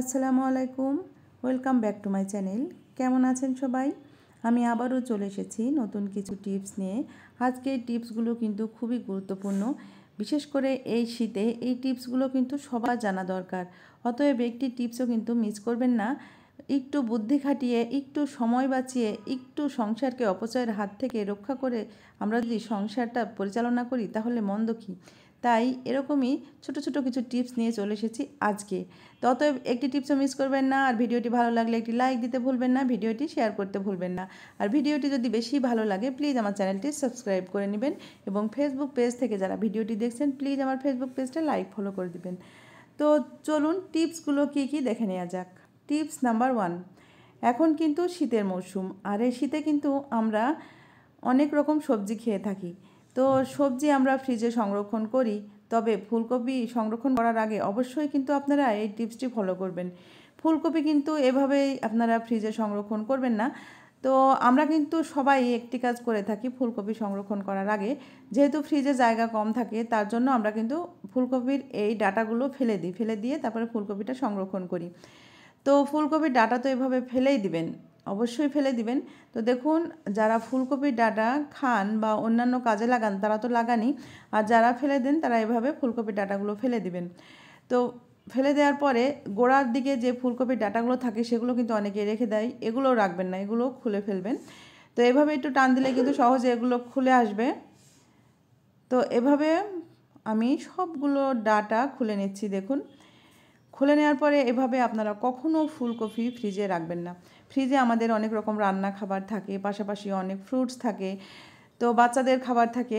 আসসালামু আলাইকুম welcome back to my channel কেমন আছেন সবাই আমি আবারও চলে এসেছি নতুন কিছু টিপস নিয়ে আজকে এই টিপসগুলো কিন্তু খুবই গুরুত্বপূর্ণ বিশেষ করে এই শীতে এই টিপসগুলো কিন্তু সবার জানা দরকার অতএব একটি টিপসও কিন্তু মিস করবেন না একটু বুদ্ধি খাটিয়ে একটু সময় বাঁচিয়ে একটু সংসারকে অপচয়ের হাত থেকে রক্ষা করে আমরা যদি সংসারটা পরিচালনা করি তাহলে মন্দ কী তাই এরকমই ছোট ছোট কিছু টিপস নিয়ে চলে এসেছি আজকে তত একটি টিপসও মিস করবেন না আর ভিডিওটি ভালো লাগলে একটি লাইক দিতে ভুলবেন না ভিডিওটি শেয়ার করতে ভুলবেন না আর ভিডিওটি যদি বেশি ভালো লাগে প্লিজ আমার চ্যানেলটি সাবস্ক্রাইব করে নেবেন এবং ফেসবুক পেজ থেকে যারা ভিডিওটি দেখছেন প্লিজ আমার ফেসবুক পেজটা লাইক ফলো করে দিবেন তো চলুন টিপসগুলো কী কী দেখে নেওয়া যাক টিপস নাম্বার ওয়ান এখন কিন্তু শীতের মরশুম আর এই শীতে কিন্তু আমরা অনেক রকম সবজি খেয়ে থাকি তো সবজি আমরা ফ্রিজে সংরক্ষণ করি তবে ফুলকপি সংরক্ষণ করার আগে অবশ্যই কিন্তু আপনারা এই টিপসটি ফলো করবেন ফুলকপি কিন্তু এভাবেই আপনারা ফ্রিজে সংরক্ষণ করবেন না তো আমরা কিন্তু সবাই একটি কাজ করে থাকি ফুলকপি সংরক্ষণ করার আগে যেহেতু ফ্রিজে জায়গা কম থাকে তার জন্য আমরা কিন্তু ফুলকপির এই ডাটাগুলো ফেলে দিই ফেলে দিয়ে তারপরে ফুলকপিটা সংরক্ষণ করি তো ফুলকপির ডাটা তো এভাবে ফেলেই দিবেন অবশ্যই ফেলে দিবেন তো দেখুন যারা ফুলকপির ডাটা খান বা অন্যান্য কাজে লাগান তারা তো লাগানি আর যারা ফেলে দেন তারা এভাবে ফুলকপির ডাটাগুলো ফেলে দিবেন তো ফেলে দেওয়ার পরে গোড়ার দিকে যে ফুলকপির ডাটাগুলো থাকে সেগুলো কিন্তু অনেকে রেখে দেয় এগুলো রাখবেন না এগুলো খুলে ফেলবেন তো এভাবে একটু টান দিলে কিন্তু সহজে এগুলো খুলে আসবে তো এভাবে আমি সবগুলো ডাটা খুলে নিচ্ছি দেখুন খুলে নেওয়ার পরে এভাবে আপনারা কখনও ফুলকপি ফ্রিজে রাখবেন না ফ্রিজে আমাদের অনেক রকম রান্না খাবার থাকে পাশাপাশি অনেক ফ্রুটস থাকে তো বাচ্চাদের খাবার থাকে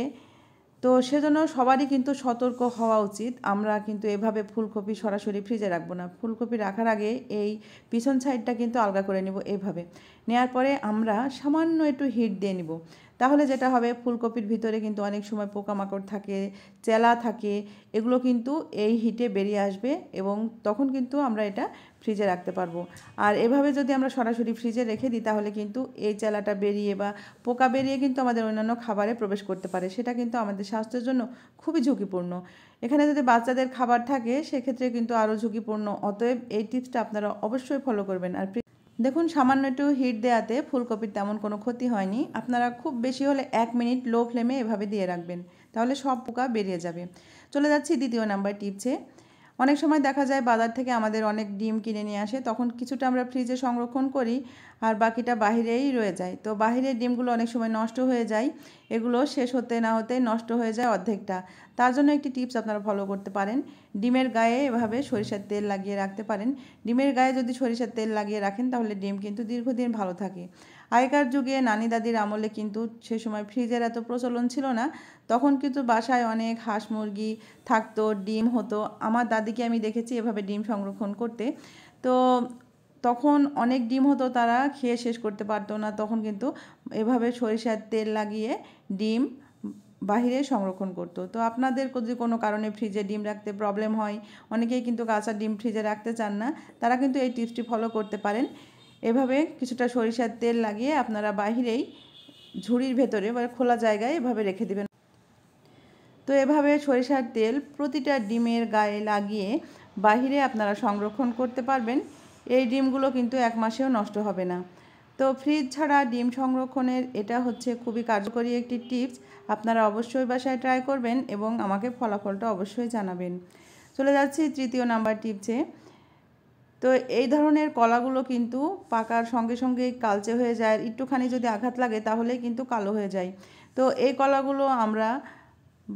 তো সেজন্য সবারই কিন্তু সতর্ক হওয়া উচিত আমরা কিন্তু এভাবে ফুলকপি সরাসরি ফ্রিজে রাখবো না ফুলকপি রাখার আগে এই পিছন সাইডটা কিন্তু আলগা করে নেব এভাবে নেয়ার পরে আমরা সামান্য একটু হিট দিয়ে নিব তাহলে যেটা হবে ফুলকপির ভিতরে কিন্তু অনেক সময় পোকামাকড় থাকে চেলা থাকে এগুলো কিন্তু এই হিটে বেরিয়ে আসবে এবং তখন কিন্তু আমরা এটা ফ্রিজে রাখতে পারবো আর এভাবে যদি আমরা সরাসরি ফ্রিজে রেখে দিই তাহলে কিন্তু এই চালাটা বেরিয়ে বা পোকা বেরিয়ে কিন্তু আমাদের অন্যান্য খাবারে প্রবেশ করতে পারে সেটা কিন্তু আমাদের স্বাস্থ্যের জন্য খুবই ঝুঁকিপূর্ণ এখানে যদি বাচ্চাদের খাবার থাকে সেক্ষেত্রে কিন্তু আরও ঝুঁকিপূর্ণ অতএব এই টিপসটা আপনারা অবশ্যই ফলো করবেন আর দেখুন সামান্য একটু হিট দেওয়াতে ফুলকপির তেমন কোনো ক্ষতি হয়নি আপনারা খুব বেশি হলে এক মিনিট লো ফ্লেমে এভাবে দিয়ে রাখবেন তাহলে সব পোকা বেরিয়ে যাবে চলে যাচ্ছি দ্বিতীয় নাম্বার টিপসে অনেক সময় দেখা যায় বাজার থেকে আমাদের অনেক ডিম কিনে নিয়ে আসে তখন কিছুটা আমরা ফ্রিজে সংরক্ষণ করি আর বাকিটা বাহিরেই রয়ে যায় তো বাহিরের ডিমগুলো অনেক সময় নষ্ট হয়ে যায় এগুলো শেষ হতে না হতে নষ্ট হয়ে যায় অর্ধেকটা তার জন্য একটি টিপস আপনারা ফলো করতে পারেন ডিমের গায়ে এভাবে সরিষার তেল লাগিয়ে রাখতে পারেন ডিমের গায়ে যদি সরিষার তেল লাগিয়ে রাখেন তাহলে ডিম কিন্তু দীর্ঘদিন ভালো থাকে আগেকার যুগে নানি দাদির আমলে কিন্তু সে সময় ফ্রিজের এত প্রচলন ছিল না তখন কিন্তু বাসায় অনেক হাঁস মুরগি থাকতো ডিম হতো আমার দাদিকে আমি দেখেছি এভাবে ডিম সংরক্ষণ করতে তো তখন অনেক ডিম হতো তারা খেয়ে শেষ করতে পারতো না তখন কিন্তু এভাবে সরিষার তেল লাগিয়ে ডিম বাহিরে সংরক্ষণ করতো তো আপনাদের যদি কোনো কারণে ফ্রিজে ডিম রাখতে প্রবলেম হয় অনেকেই কিন্তু কাঁচা ডিম ফ্রিজে রাখতে চান না তারা কিন্তু এই টিপসটি ফলো করতে পারেন এভাবে কিছুটা সরিষার তেল লাগিয়ে আপনারা বাহিরেই ঝুড়ির ভেতরে বা খোলা জায়গায় এভাবে রেখে দেবেন তো এভাবে সরিষার তেল প্রতিটা ডিমের গায়ে লাগিয়ে বাহিরে আপনারা সংরক্ষণ করতে পারবেন এই ডিমগুলো কিন্তু এক মাসেও নষ্ট হবে না তো ফ্রিজ ছাড়া ডিম সংরক্ষণের এটা হচ্ছে খুবই কার্যকরী একটি টিপস আপনারা অবশ্যই বাসায় ট্রাই করবেন এবং আমাকে ফলাফলটা অবশ্যই জানাবেন চলে যাচ্ছি তৃতীয় নাম্বার টিপসে তো এই ধরনের কলাগুলো কিন্তু পাকার সঙ্গে সঙ্গে কালচে হয়ে যায় একটুখানি যদি আঘাত লাগে তাহলে কিন্তু কালো হয়ে যায় তো এই কলাগুলো আমরা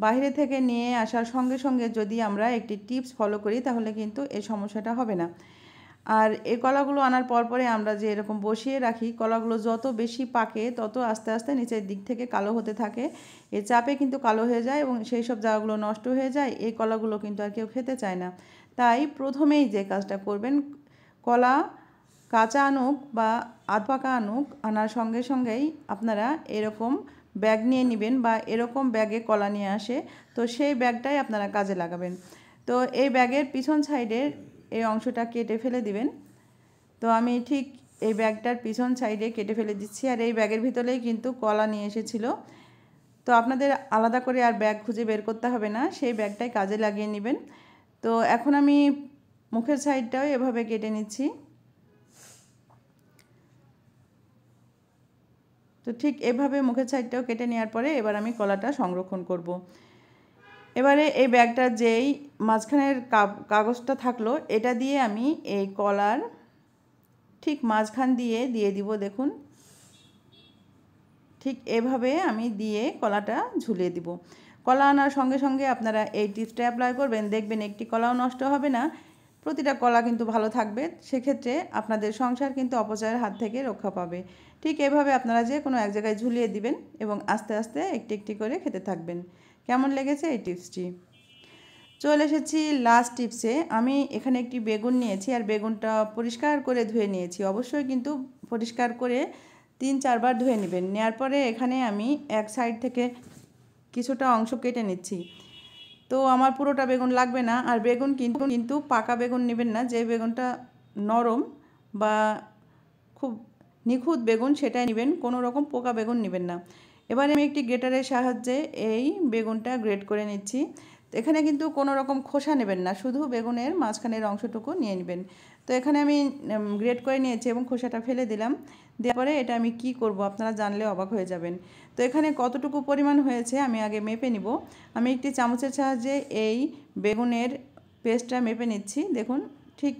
বাইরে থেকে নিয়ে আসার সঙ্গে সঙ্গে যদি আমরা একটি টিপস ফলো করি তাহলে কিন্তু এই সমস্যাটা হবে না আর এই কলাগুলো আনার পরপরে আমরা যে এরকম বসিয়ে রাখি কলাগুলো যত বেশি পাকে তত আস্তে আস্তে নিচের দিক থেকে কালো হতে থাকে এ চাপে কিন্তু কালো হয়ে যায় এবং সেই সব জায়গাগুলো নষ্ট হয়ে যায় এই কলাগুলো কিন্তু আর কেউ খেতে চায় না তাই প্রথমেই যে কাজটা করবেন কলা কাঁচা আনুক বা আধপাকা আনুক আনার সঙ্গে সঙ্গেই আপনারা এরকম ব্যাগ নিয়ে নেবেন বা এরকম ব্যাগে কলা নিয়ে আসে তো সেই ব্যাগটাই আপনারা কাজে লাগাবেন তো এই ব্যাগের পিছন সাইডের এই অংশটা কেটে ফেলে দিবেন তো আমি ঠিক এই ব্যাগটার পিছন সাইডে কেটে ফেলে দিচ্ছি আর এই ব্যাগের ভিতরেই কিন্তু কলা নিয়ে এসেছিল তো আপনাদের আলাদা করে আর ব্যাগ খুঁজে বের করতে হবে না সেই ব্যাগটাই কাজে লাগিয়ে নেবেন তো এখন আমি মুখের সাইডটাও এভাবে কেটে নিচ্ছি তো ঠিক এভাবে মুখের সাইডটাও কেটে নেওয়ার পরে এবার আমি কলাটা সংরক্ষণ করব। এবারে এই ব্যাগটা যেই মাঝখানের কাগজটা থাকলো এটা দিয়ে আমি এই কলার ঠিক মাঝখান দিয়ে দিয়ে দিব দেখুন ঠিক এভাবে আমি দিয়ে কলাটা ঝুলিয়ে দিব কলা আনার সঙ্গে সঙ্গে আপনারা এই টিপসটা অ্যাপ্লাই করবেন দেখবেন একটি কলাও নষ্ট হবে না প্রতিটা কলা কিন্তু ভালো থাকবে সেক্ষেত্রে আপনাদের সংসার কিন্তু অপচয়ের হাত থেকে রক্ষা পাবে ঠিক এভাবে আপনারা যে কোনো এক জায়গায় ঝুলিয়ে দিবেন এবং আস্তে আস্তে একটি একটি করে খেতে থাকবেন কেমন লেগেছে এই টিপসটি চলে এসেছি লাস্ট টিপসে আমি এখানে একটি বেগুন নিয়েছি আর বেগুনটা পরিষ্কার করে ধুয়ে নিয়েছি অবশ্যই কিন্তু পরিষ্কার করে তিন চারবার ধুয়ে নেবেন নেয়ার পরে এখানে আমি এক সাইড থেকে কিছুটা অংশ কেটে নিচ্ছি তো আমার পুরোটা বেগুন লাগবে না আর বেগুন কিন্তু কিন্তু পাকা বেগুন নেবেন না যে বেগুনটা নরম বা খুব নিখুঁত বেগুন সেটাই নেবেন কোনো রকম পোকা বেগুন নেবেন না এবারে আমি একটি গ্রেটারের সাহায্যে এই বেগুনটা গ্রেট করে নিচ্ছি এখানে কিন্তু কোনো রকম খোসা নেবেন না শুধু বেগুনের মাঝখানের অংশটুকু নিয়ে নেবেন তো এখানে আমি গ্রেড করে নিয়েছি এবং খোসাটা ফেলে দিলাম দেওয়ার পরে এটা আমি কি করব আপনারা জানলে অবাক হয়ে যাবেন তো এখানে কতটুকু পরিমাণ হয়েছে আমি আগে মেপে নিব আমি একটি চামচের সাহায্যে এই বেগুনের পেস্টটা মেপে নিচ্ছি দেখুন ঠিক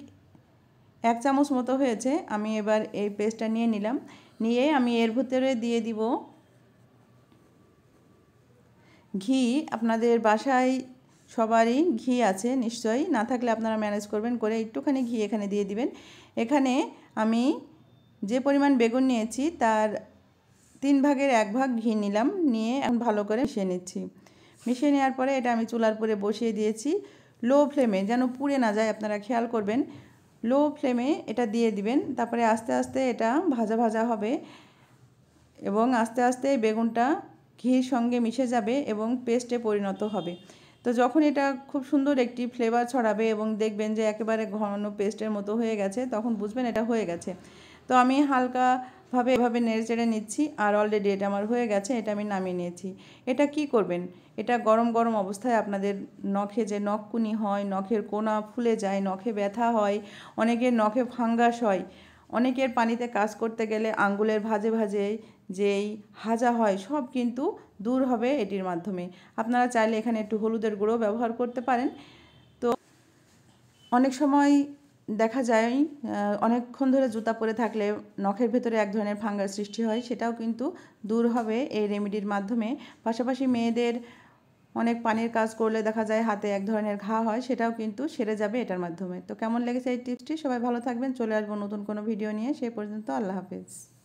এক চামচ মতো হয়েছে আমি এবার এই পেস্টটা নিয়ে নিলাম নিয়ে আমি এর ভিতরে দিয়ে দিব ঘি আপনাদের বাসায় সবারই ঘি আছে নিশ্চয়ই না থাকলে আপনারা ম্যানেজ করবেন করে একটুখানি ঘি এখানে দিয়ে দিবেন এখানে আমি যে পরিমাণ বেগুন নিয়েছি তার তিন ভাগের এক ভাগ ঘি নিলাম নিয়ে এখন ভালো করে মিশিয়ে নিচ্ছি মিশিয়ে নেওয়ার পরে এটা আমি চুলার পরে বসিয়ে দিয়েছি লো ফ্লেমে যেন পুড়ে না যায় আপনারা খেয়াল করবেন লো ফ্লেমে এটা দিয়ে দিবেন তারপরে আস্তে আস্তে এটা ভাজা ভাজা হবে এবং আস্তে আস্তে বেগুনটা ঘির সঙ্গে মিশে যাবে এবং পেস্টে পরিণত হবে তো যখন এটা খুব সুন্দর একটি ফ্লেভার ছড়াবে এবং দেখবেন যে একেবারে ঘন পেস্টের মতো হয়ে গেছে তখন বুঝবেন এটা হয়ে গেছে তো আমি হালকাভাবে এভাবে নেড়েচেড়ে নিচ্ছি আর অলরেডি এটা আমার হয়ে গেছে এটা আমি নামিয়ে নিয়েছি এটা কি করবেন এটা গরম গরম অবস্থায় আপনাদের নখে যে নখকুনি হয় নখের কোনা ফুলে যায় নখে ব্যথা হয় অনেকের নখে ফাঙ্গাস হয় অনেকের পানিতে কাজ করতে গেলে আঙ্গুলের ভাজে ভাজে যেই হাজা হয় সব কিন্তু দূর হবে এটির মাধ্যমে আপনারা চাইলে এখানে একটু হলুদের গুঁড়ো ব্যবহার করতে পারেন তো অনেক সময় দেখা যায় অনেকক্ষণ ধরে জুতা পরে থাকলে নখের ভেতরে এক ধরনের ফাঙ্গার সৃষ্টি হয় সেটাও কিন্তু দূর হবে এই রেমেডির মাধ্যমে পাশাপাশি মেয়েদের অনেক পানির কাজ করলে দেখা যায় হাতে এক ধরনের ঘা হয় সেটাও কিন্তু সেরে যাবে এটার মাধ্যমে তো কেমন লেগেছে এই টিপসটি সবাই ভালো থাকবেন চলে আসবো নতুন কোনো ভিডিও নিয়ে সেই পর্যন্ত আল্লাহ হাফেজ